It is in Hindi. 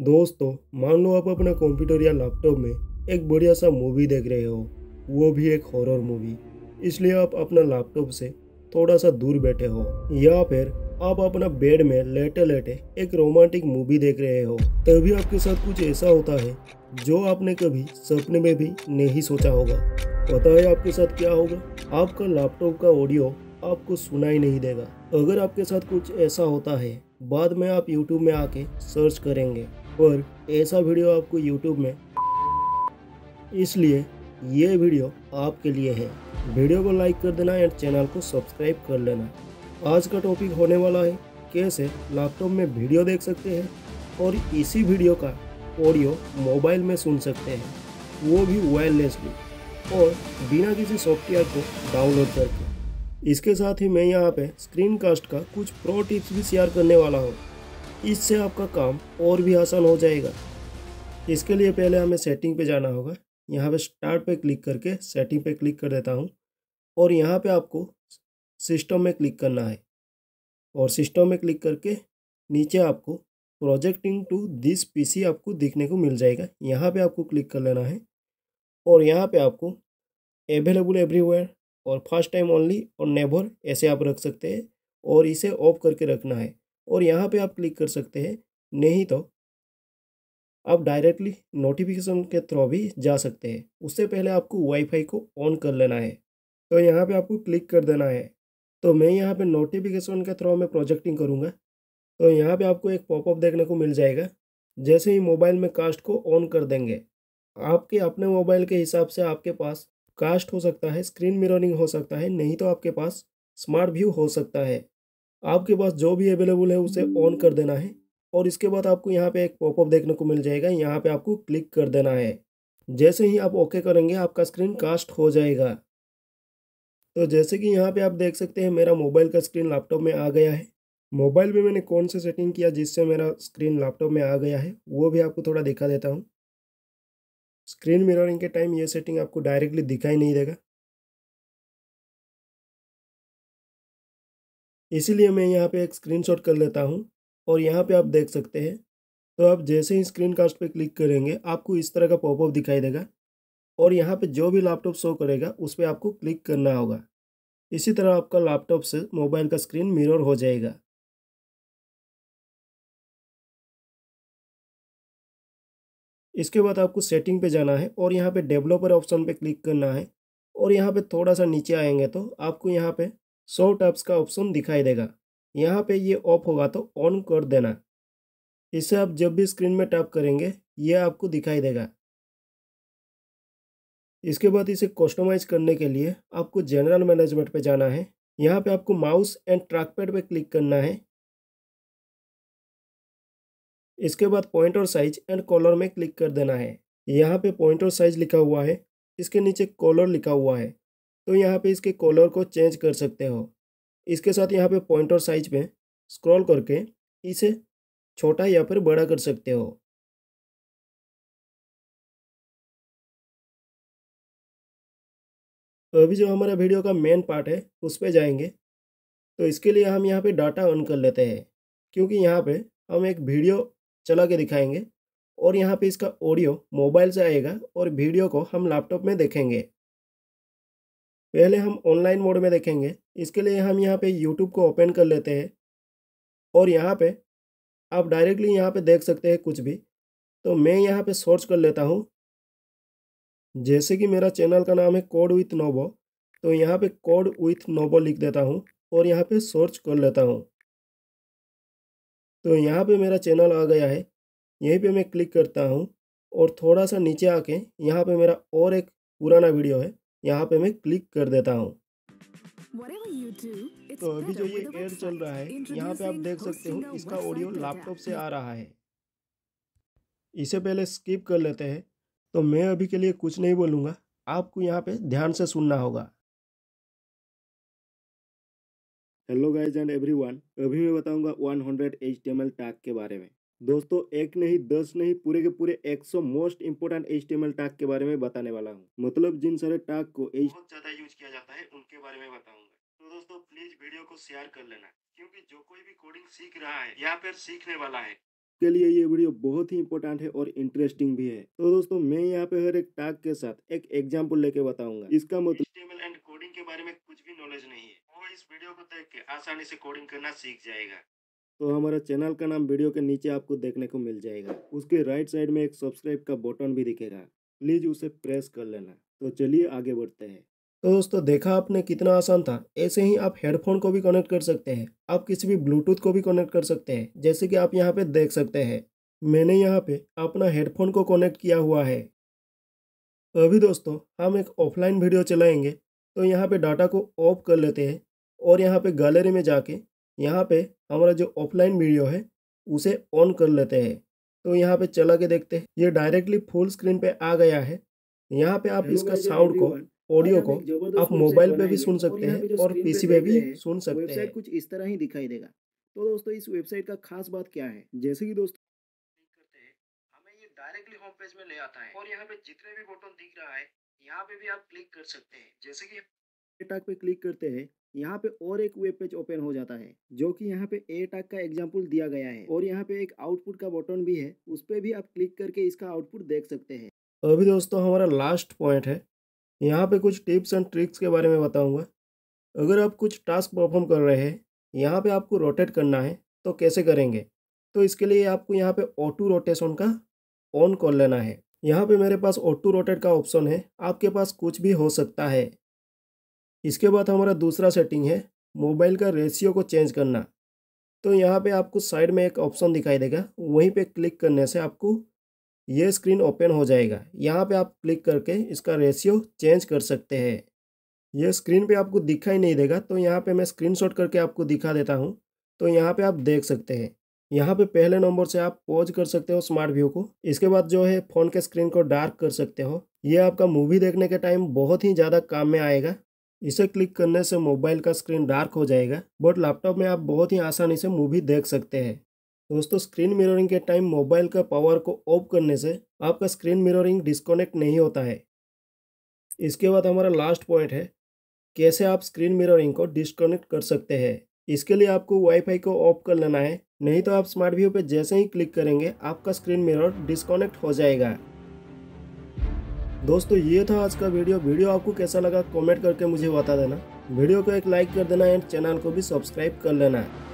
दोस्तों मान लो आप अपना कंप्यूटर या लैपटॉप में एक बढ़िया सा मूवी देख रहे हो वो भी एक हॉरर मूवी इसलिए आप अपना लैपटॉप से थोड़ा सा दूर बैठे हो या फिर आप अपना बेड में लेटे लेटे एक रोमांटिक मूवी देख रहे हो तभी आपके साथ कुछ ऐसा होता है जो आपने कभी सपने में भी नहीं सोचा होगा पता है आपके साथ क्या होगा आपका लैपटॉप का ऑडियो आपको सुनाई नहीं देगा अगर आपके साथ कुछ ऐसा होता है बाद में आप यूट्यूब में आके सर्च करेंगे और ऐसा वीडियो आपको यूट्यूब में इसलिए ये वीडियो आपके लिए है वीडियो को लाइक कर देना एंड चैनल को सब्सक्राइब कर लेना आज का टॉपिक होने वाला है कैसे लैपटॉप में वीडियो देख सकते हैं और इसी वीडियो का ऑडियो मोबाइल में सुन सकते हैं वो भी वायरलेसली और बिना किसी सॉफ्टवेयर को डाउनलोड करके इसके साथ ही मैं यहाँ पे स्क्रीन कास्ट का कुछ प्रो टिप्स भी शेयर करने वाला हूँ इससे आपका काम और भी आसान हो जाएगा इसके लिए पहले हमें सेटिंग पे जाना होगा यहाँ पे स्टार्ट पे क्लिक करके सेटिंग पे क्लिक कर देता हूँ और यहाँ पे आपको सिस्टम में क्लिक करना है और सिस्टम में क्लिक करके नीचे आपको प्रोजेक्टिंग टू दिस पीसी आपको देखने को मिल जाएगा यहाँ पे आपको क्लिक कर लेना है और यहाँ पे आपको अवेलेबल एवरीवेयर और फर्स्ट टाइम ओनली और नेबर ऐसे आप रख सकते हैं और इसे ऑफ करके रखना है और यहाँ पे आप क्लिक कर सकते हैं नहीं तो आप डायरेक्टली नोटिफिकेशन के थ्रू भी जा सकते हैं उससे पहले आपको वाईफाई को ऑन कर लेना है तो यहाँ पे आपको क्लिक कर देना है तो मैं यहाँ पे नोटिफिकेशन के थ्रू में प्रोजेक्टिंग करूँगा तो यहाँ पे आपको एक पॉपअप देखने को मिल जाएगा जैसे ही मोबाइल में कास्ट को ऑन कर देंगे आपके अपने मोबाइल के हिसाब से आपके पास कास्ट हो सकता है स्क्रीन मिररिंग हो सकता है नहीं तो आपके पास स्मार्ट व्यू हो सकता है आपके पास जो भी अवेलेबल है उसे ऑन कर देना है और इसके बाद आपको यहाँ पे एक पॉपअप देखने को मिल जाएगा यहाँ पे आपको क्लिक कर देना है जैसे ही आप ओके करेंगे आपका स्क्रीन कास्ट हो जाएगा तो जैसे कि यहाँ पे आप देख सकते हैं मेरा मोबाइल का स्क्रीन लैपटॉप में आ गया है मोबाइल में मैंने कौन सा से सेटिंग किया जिससे मेरा स्क्रीन लैपटॉप में आ गया है वो भी आपको थोड़ा दिखा देता हूँ स्क्रीन मिररिंग के टाइम ये सेटिंग आपको डायरेक्टली दिखाई नहीं देगा इसीलिए मैं यहाँ पे एक स्क्रीनशॉट कर लेता हूँ और यहाँ पे आप देख सकते हैं तो आप जैसे ही स्क्रीन कास्ट पर क्लिक करेंगे आपको इस तरह का पॉपअप दिखाई देगा और यहाँ पे जो भी लैपटॉप शो करेगा उस पर आपको क्लिक करना होगा इसी तरह आपका लैपटॉप से मोबाइल का स्क्रीन मिरर हो जाएगा इसके बाद आपको सेटिंग पे जाना है और यहाँ पे डेवलपर ऑप्शन पे क्लिक करना है और यहाँ पे थोड़ा सा नीचे आएंगे तो आपको यहाँ पे सो टैप्स का ऑप्शन दिखाई देगा यहाँ पे ये ऑफ होगा तो ऑन कर देना इसे आप जब भी स्क्रीन में टैप करेंगे ये आपको दिखाई देगा इसके बाद इसे कस्टमाइज करने के लिए आपको जनरल मैनेजमेंट पे जाना है यहाँ पे आपको माउस एंड ट्रैक पैड पर क्लिक करना है इसके बाद पॉइंट और साइज एंड कॉलर में क्लिक कर देना है यहाँ पे पॉइंट और साइज लिखा हुआ है इसके नीचे कॉलर लिखा हुआ है तो यहाँ पे इसके कॉलर को चेंज कर सकते हो इसके साथ यहाँ पे पॉइंट और साइज में स्क्रॉल करके इसे छोटा या फिर बड़ा कर सकते हो तो अभी जो हमारा वीडियो का मेन पार्ट है उस पर जाएंगे तो इसके लिए हम यहाँ पे डाटा ऑन कर लेते हैं क्योंकि यहाँ पे हम एक वीडियो चला के दिखाएंगे और यहाँ पे इसका ऑडियो मोबाइल से आएगा और वीडियो को हम लैपटॉप में देखेंगे पहले हम ऑनलाइन मोड में देखेंगे इसके लिए हम यहाँ पे यूट्यूब को ओपन कर लेते हैं और यहाँ पे आप डायरेक्टली यहाँ पे देख सकते हैं कुछ भी तो मैं यहाँ पे सर्च कर लेता हूँ जैसे कि मेरा चैनल का नाम है कोड विथ नोबो तो यहाँ पे कोड विथ नोबो लिख देता हूँ और यहाँ पे सर्च कर लेता हूँ तो यहाँ पे मेरा चैनल आ गया है यहीं पे मैं क्लिक करता हूँ और थोड़ा सा नीचे आके यहाँ पे मेरा और एक पुराना वीडियो है यहाँ पे मैं क्लिक कर देता हूँ तो अभी जो ये एड चल रहा है यहाँ पे आप देख सकते हो इसका ऑडियो लैपटॉप से आ रहा है इसे पहले स्किप कर लेते हैं तो मैं अभी के लिए कुछ नहीं बोलूँगा आपको यहाँ पे ध्यान से सुनना होगा हेलो गाइज एंड एवरीवन अभी मैं बताऊंगा 100 एच टैग के बारे में दोस्तों एक नहीं दस नहीं पूरे के पूरे 100 मोस्ट इम्पोर्टेंट एच टैग के बारे में बताने वाला हूँ मतलब जिन सारे टैग को एच बहुत ज्यादा यूज किया जाता है उनके बारे में बताऊंगा तो दोस्तों प्लीज वीडियो को शेयर कर लेना क्योंकि जो कोई भी कोडिंग सीख रहा है या फिर सीखने वाला है के लिए ये वीडियो बहुत ही इम्पोर्टेंट है और इंटरेस्टिंग भी है तो दोस्तों मैं यहाँ पे हर एक टैग के साथ एक एग्जाम्पल लेके बताऊंगा इसका मतलब एंड कोडिंग के बारे में कुछ भी नॉलेज नहीं है वो इस वीडियो को देख के आसानी से कोडिंग करना सीख जाएगा तो हमारा चैनल का नाम वीडियो के नीचे आपको देखने को मिल जाएगा उसके राइट साइड में एक सब्सक्राइब का बटन भी दिखेगा प्लीज़ उसे प्रेस कर लेना तो चलिए आगे बढ़ते हैं तो दोस्तों देखा आपने कितना आसान था ऐसे ही आप हेडफोन को भी कनेक्ट कर सकते हैं आप किसी भी ब्लूटूथ को भी कनेक्ट कर सकते हैं जैसे कि आप यहाँ पे देख सकते हैं मैंने यहाँ पे अपना हेडफोन को कनेक्ट किया हुआ है तो अभी दोस्तों हम एक ऑफलाइन वीडियो चलाएंगे तो यहाँ पे डाटा को ऑफ कर लेते हैं और यहाँ पे गैलरी में जाके यहाँ पे हमारा जो ऑफलाइन वीडियो है उसे ऑन कर लेते हैं तो यहाँ पे चला के देखते हैं ये डायरेक्टली फुल स्क्रीन पे आ गया है यहाँ पे आप इसका साउंड को ऑडियो को आप मोबाइल पे भी सुन सकते हैं और पीसी पे भी सुन तो सकते हैं कुछ इस तरह ही दिखाई देगा तो दोस्तों इस वेबसाइट का खास बात क्या है जैसे कि दोस्तों डायरेक्टली होम पेज में ले आता है और यहाँ पे जितने भी बटन दिख रहा है यहाँ पे भी आप क्लिक कर सकते हैं जैसे कि ए टैग पे क्लिक करते हैं यहाँ पे और एक वेब पेज ओपन हो जाता है जो कि यहाँ पे ए टैग का एग्जाम्पल दिया गया है और यहाँ पे एक आउटपुट का बटन भी है उस पर भी आप क्लिक करके इसका आउटपुट देख सकते हैं अभी दोस्तों हमारा लास्ट पॉइंट है यहाँ पे कुछ टिप्स एंड ट्रिक्स के बारे में बताऊँगा अगर आप कुछ टास्क परफॉर्म कर रहे हैं यहाँ पे आपको रोटेट करना है तो कैसे करेंगे तो इसके लिए आपको यहाँ पे ऑटो रोटेशन का ऑन कर लेना है यहाँ पे मेरे पास ऑटो रोटेट का ऑप्शन है आपके पास कुछ भी हो सकता है इसके बाद हमारा दूसरा सेटिंग है मोबाइल का रेशियो को चेंज करना तो यहाँ पे आपको साइड में एक ऑप्शन दिखाई देगा वहीं पे क्लिक करने से आपको ये स्क्रीन ओपन हो जाएगा यहाँ पे आप क्लिक करके इसका रेशियो चेंज कर सकते हैं ये स्क्रीन पे आपको दिखाई नहीं देगा तो यहाँ पे मैं स्क्रीनशॉट करके आपको दिखा देता हूँ तो यहाँ पे आप देख सकते हैं यहाँ पे पहले नंबर से आप पॉज कर सकते हो स्मार्ट व्यू को इसके बाद जो है फ़ोन के स्क्रीन को डार्क कर सकते हो ये आपका मूवी देखने के टाइम बहुत ही ज़्यादा काम में आएगा इसे क्लिक करने से मोबाइल का स्क्रीन डार्क हो जाएगा बट लैपटॉप में आप बहुत ही आसानी से मूवी देख सकते हैं दोस्तों स्क्रीन मिररिंग के टाइम मोबाइल का पावर को ऑफ करने से आपका स्क्रीन मिररिंग डिस्कनेक्ट नहीं होता है इसके बाद हमारा लास्ट पॉइंट है कैसे आप स्क्रीन मिररिंग को डिस्कनेक्ट कर सकते हैं इसके लिए आपको वाईफाई को ऑफ कर लेना है नहीं तो आप स्मार्ट व्यू पे जैसे ही क्लिक करेंगे आपका स्क्रीन मिरर डिस्कनेक्ट हो जाएगा दोस्तों ये था आज का वीडियो वीडियो आपको कैसा लगा कमेंट करके मुझे बता देना वीडियो को एक लाइक कर देना एंड चैनल को भी सब्सक्राइब कर लेना